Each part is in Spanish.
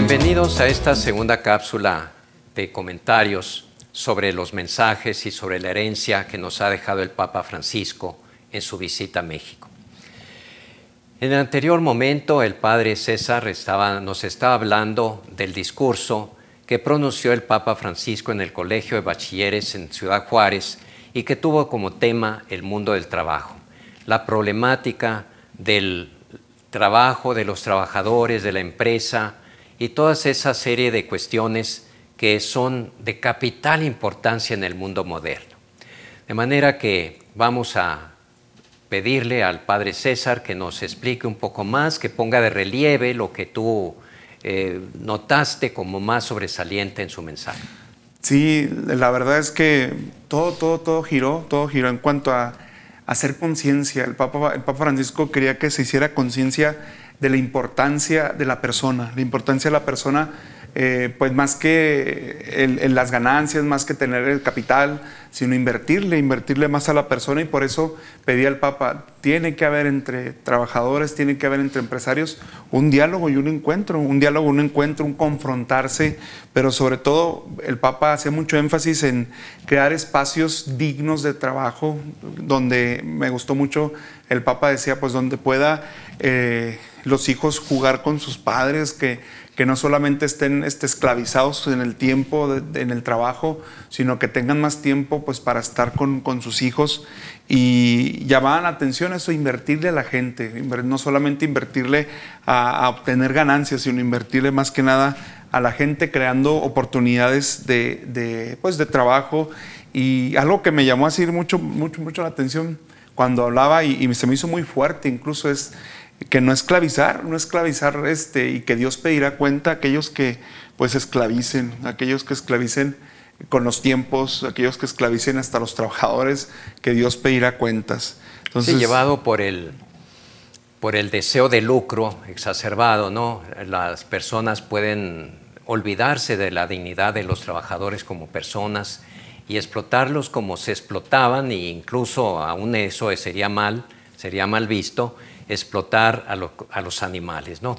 Bienvenidos a esta segunda cápsula de comentarios sobre los mensajes y sobre la herencia que nos ha dejado el Papa Francisco en su visita a México. En el anterior momento, el Padre César nos estaba hablando del discurso que pronunció el Papa Francisco en el Colegio de Bachilleres en Ciudad Juárez y que tuvo como tema el mundo del trabajo, la problemática del trabajo de los trabajadores, de la empresa, y todas esa serie de cuestiones que son de capital importancia en el mundo moderno. De manera que vamos a pedirle al padre César que nos explique un poco más, que ponga de relieve lo que tú eh, notaste como más sobresaliente en su mensaje. Sí, la verdad es que todo, todo, todo giró, todo giró en cuanto a hacer conciencia. El Papa, el Papa Francisco quería que se hiciera conciencia de la importancia de la persona, la importancia de la persona, eh, pues más que en las ganancias, más que tener el capital, sino invertirle, invertirle más a la persona y por eso pedí al Papa, tiene que haber entre trabajadores, tiene que haber entre empresarios un diálogo y un encuentro, un diálogo, un encuentro, un confrontarse, pero sobre todo el Papa hacía mucho énfasis en crear espacios dignos de trabajo, donde me gustó mucho, el Papa decía, pues donde pueda... Eh, los hijos jugar con sus padres, que, no solamente estén este, esclavizados en el tiempo, en el trabajo, sino que tengan más tiempo pues, para estar con, sus hijos. Y llamaban la atención eso, invertirle a la gente, no solamente invertirle a, obtener ganancias, sino invertirle más que nada a la gente creando oportunidades de, de, pues, de trabajo. Y algo que me llamó así mucho, mucho, mucho la atención cuando hablaba y se me hizo muy fuerte incluso es que no esclavizar, no esclavizar este, y que Dios pedirá cuenta a aquellos que pues esclavicen, aquellos que esclavicen con los tiempos, aquellos que esclavicen hasta los trabajadores, que Dios pedirá cuentas. llevado por el, por el deseo de lucro exacerbado, ¿no? Las personas pueden olvidarse de la dignidad de los trabajadores como personas y explotarlos como se explotaban, e incluso aún eso sería mal, sería mal visto explotar a, los animales, ¿no?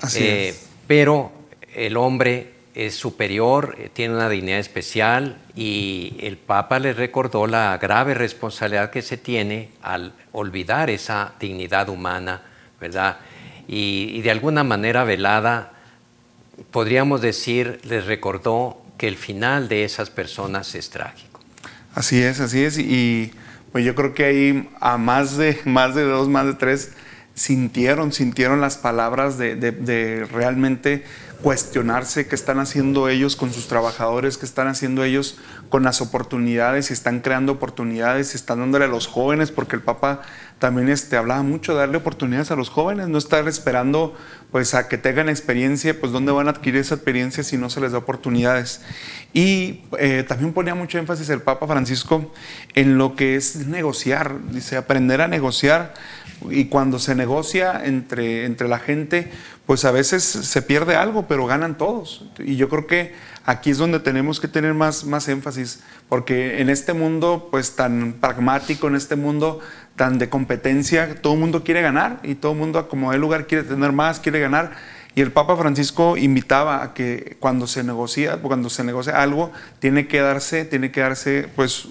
Así eh, es. Pero el hombre es superior, eh, tiene una dignidad especial y el Papa le recordó la grave responsabilidad que se tiene al olvidar esa dignidad humana, ¿verdad? Y, de alguna manera velada, podríamos decir, les recordó que el final de esas personas es trágico. Así es, así es. Y pues yo creo que ahí a más de, más de dos, más de tres sintieron, sintieron las palabras de, de, de realmente cuestionarse qué están haciendo ellos con sus trabajadores, qué están haciendo ellos con las oportunidades, si están creando oportunidades, si están dándole a los jóvenes, porque el Papa también este, hablaba mucho de darle oportunidades a los jóvenes, no estar esperando pues a que tengan experiencia, pues dónde van a adquirir esa experiencia si no se les da oportunidades. Y eh, también ponía mucho énfasis el Papa Francisco en lo que es negociar, dice, aprender a negociar y cuando se negocia entre, entre la gente, pues a veces se pierde algo, pero ganan todos. Y yo creo que aquí es donde tenemos que tener más, más énfasis, porque en este mundo pues tan pragmático, en este mundo tan de competencia, todo el mundo quiere ganar y todo el mundo como el lugar quiere tener más, quiere ganar. Y el Papa Francisco invitaba a que cuando se negocia, cuando se negocia algo, tiene que darse, tiene que darse pues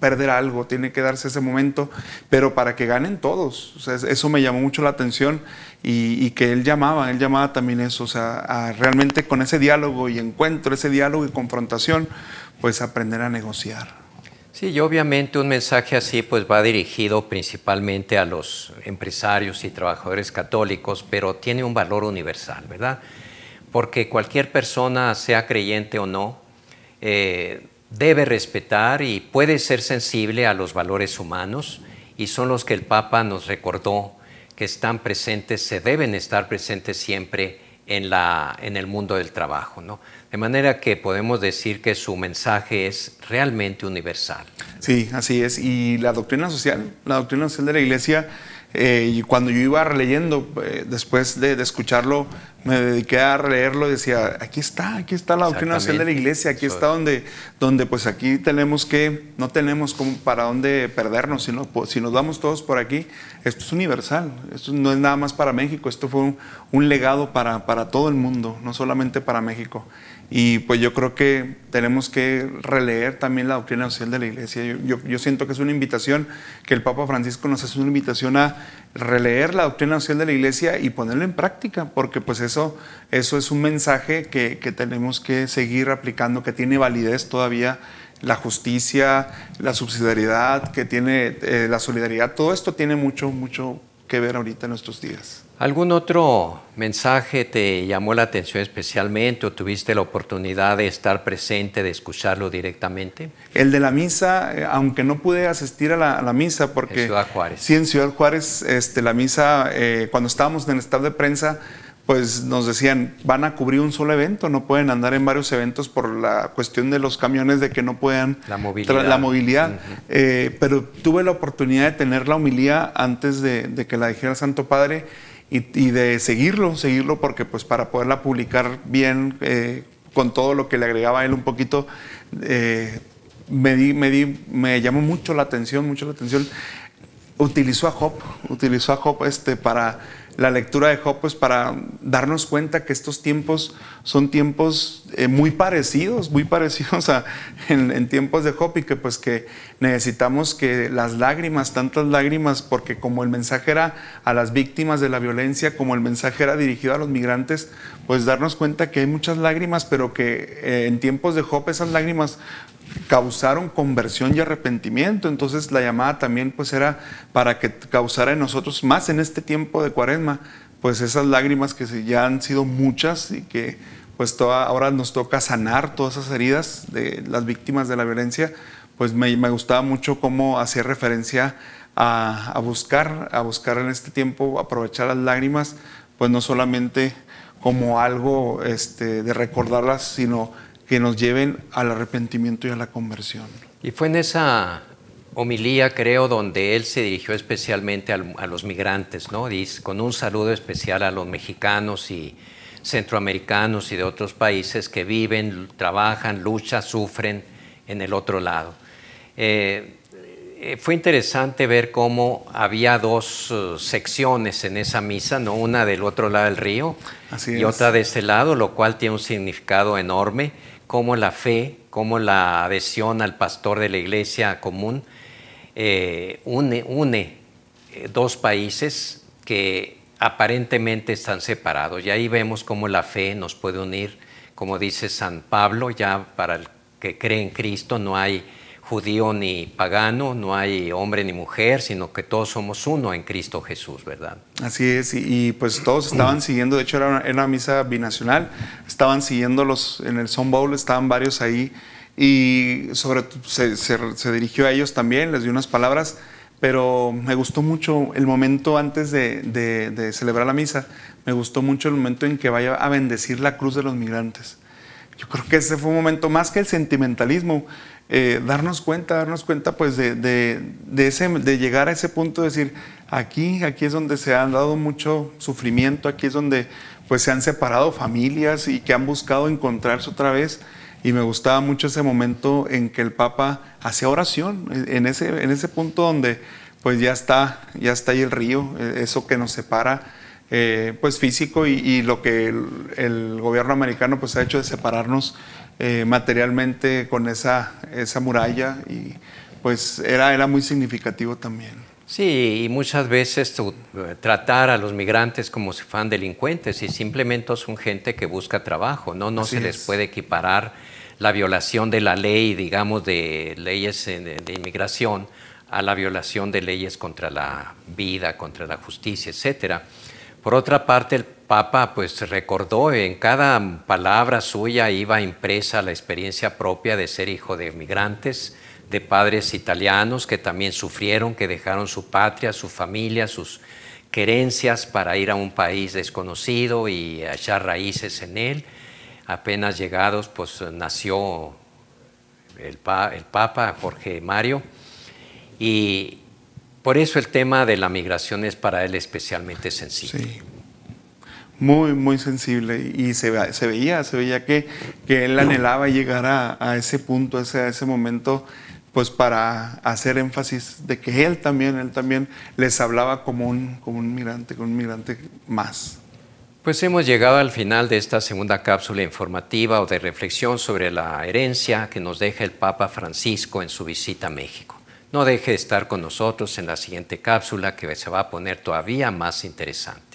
perder algo, tiene que darse ese momento, pero para que ganen todos. eso me llamó mucho la atención y, que él llamaba, él llamaba también eso, o sea, realmente con ese diálogo y encuentro, ese diálogo y confrontación, pues aprender a negociar. Sí, y obviamente un mensaje así pues va dirigido principalmente a los empresarios y trabajadores católicos, pero tiene un valor universal, ¿verdad? Porque cualquier persona, sea creyente o no, eh, debe respetar y puede ser sensible a los valores humanos y son los que el Papa nos recordó que están presentes, se deben estar presentes siempre en, la, en el mundo del trabajo. ¿no? De manera que podemos decir que su mensaje es realmente universal. Sí, así es. Y la doctrina social, la doctrina social de la Iglesia eh, y cuando yo iba leyendo, eh, después de, escucharlo, me dediqué a leerlo y decía, aquí está, aquí está la doctrina de la iglesia, aquí está donde, donde pues aquí tenemos que, no tenemos como para dónde perdernos, sino, si nos vamos todos por aquí, esto es universal, esto no es nada más para México, esto fue un, legado para, para todo el mundo, no solamente para México. Y pues yo creo que tenemos que releer también la doctrina social de la Iglesia. Yo, siento que es una invitación que el Papa Francisco nos hace una invitación a releer la doctrina social de la Iglesia y ponerla en práctica, porque pues eso, eso es un mensaje que, tenemos que seguir aplicando, que tiene validez todavía la justicia, la subsidiariedad, que tiene eh, la solidaridad, todo esto tiene mucho, mucho que ver ahorita en nuestros días. ¿Algún otro mensaje te llamó la atención especialmente o tuviste la oportunidad de estar presente, de escucharlo directamente? El de la misa, eh, aunque no pude asistir a la, misa porque... En Ciudad Juárez. Sí, en Ciudad Juárez, este, la misa, eh, cuando estábamos en el estado de prensa, pues nos decían, van a cubrir un solo evento, no pueden andar en varios eventos por la cuestión de los camiones, de que no puedan... La movilidad. La movilidad. Eh, pero tuve la oportunidad de tener la humildad antes de, que la dijera Santo Padre y, de seguirlo, seguirlo porque pues para poderla publicar bien, eh, con todo lo que le agregaba a él un poquito, eh, me, di, me, me llamó mucho la atención, mucho la atención. Utilizó a Hop, utilizó a Hop este, para la lectura de Job pues, para darnos cuenta que estos tiempos son tiempos eh, muy parecidos, muy parecidos a, en, tiempos de Job y que pues que necesitamos que las lágrimas, tantas lágrimas, porque como el mensaje era a las víctimas de la violencia, como el mensaje era dirigido a los migrantes, pues darnos cuenta que hay muchas lágrimas, pero que eh, en tiempos de Job esas lágrimas causaron conversión y arrepentimiento. Entonces la llamada también pues era para que causara en nosotros más en este tiempo de cuaresma, pues esas lágrimas que ya han sido muchas y que pues ahora nos toca sanar todas esas heridas de las víctimas de la violencia, pues me, gustaba mucho cómo hacía referencia a, buscar, a buscar en este tiempo, aprovechar las lágrimas, pues no solamente como algo este, de recordarlas, sino que nos lleven al arrepentimiento y a la conversión. Y fue en esa homilía, creo, donde él se dirigió especialmente a los migrantes, ¿no? con un saludo especial a los mexicanos y centroamericanos y de otros países que viven, trabajan, luchan, sufren en el otro lado. Eh, eh, fue interesante ver cómo había dos eh, secciones en esa misa, ¿no? una del otro lado del río y otra de este lado, lo cual tiene un significado enorme, cómo la fe, cómo la adhesión al pastor de la iglesia común eh, une dos países que aparentemente están separados. Y ahí vemos cómo la fe nos puede unir, como dice San Pablo, ya para el que cree en Cristo no hay judío ni pagano, no hay hombre ni mujer, sino que todos somos uno en Cristo Jesús, ¿verdad? Así es, y, pues todos estaban siguiendo, de hecho era una, misa binacional, estaban siguiendo los, en el Son Bowl estaban varios ahí, y sobre se, se, dirigió a ellos también, les dio unas palabras, pero me gustó mucho el momento antes de, de celebrar la misa, me gustó mucho el momento en que vaya a bendecir la cruz de los migrantes. Yo creo que ese fue un momento más que el sentimentalismo, eh, darnos cuenta, darnos cuenta pues de, ese, de llegar a ese punto de decir, aquí, aquí es donde se han dado mucho sufrimiento, aquí es donde pues se han separado familias y que han buscado encontrarse otra vez. Y me gustaba mucho ese momento en que el Papa hacía oración, eh, en ese, en ese punto donde pues ya está, ya está ahí el río, eh, eso que nos separa, pues físico y, lo que el, el, gobierno americano pues ha hecho de separarnos eh, materialmente con esa, esa muralla y pues era, era muy significativo también. Sí, y muchas veces eh, tratar a los migrantes como si fueran delincuentes y simplemente son gente que busca trabajo, ¿no? No se les puede equiparar la violación de la ley, digamos, de leyes eh, de, de, inmigración a la violación de leyes contra la vida, contra la justicia, etcétera. Por otra parte, el Papa pues recordó en cada palabra suya iba impresa la experiencia propia de ser hijo de migrantes, de padres italianos que también sufrieron, que dejaron su patria, su familia, sus querencias para ir a un país desconocido y hallar raíces en él. Apenas llegados, pues nació el, el Papa Jorge Mario y por eso el tema de la migración es para él especialmente sensible. Sí. Muy, muy sensible y se, veía, se veía que, que él anhelaba llegar a, ese punto, a ese, momento pues para hacer énfasis de que él también, él también les hablaba como un, como un migrante, como un migrante más. Pues hemos llegado al final de esta segunda cápsula informativa o de reflexión sobre la herencia que nos deja el Papa Francisco en su visita a México. No deje de estar con nosotros en la siguiente cápsula que se va a poner todavía más interesante.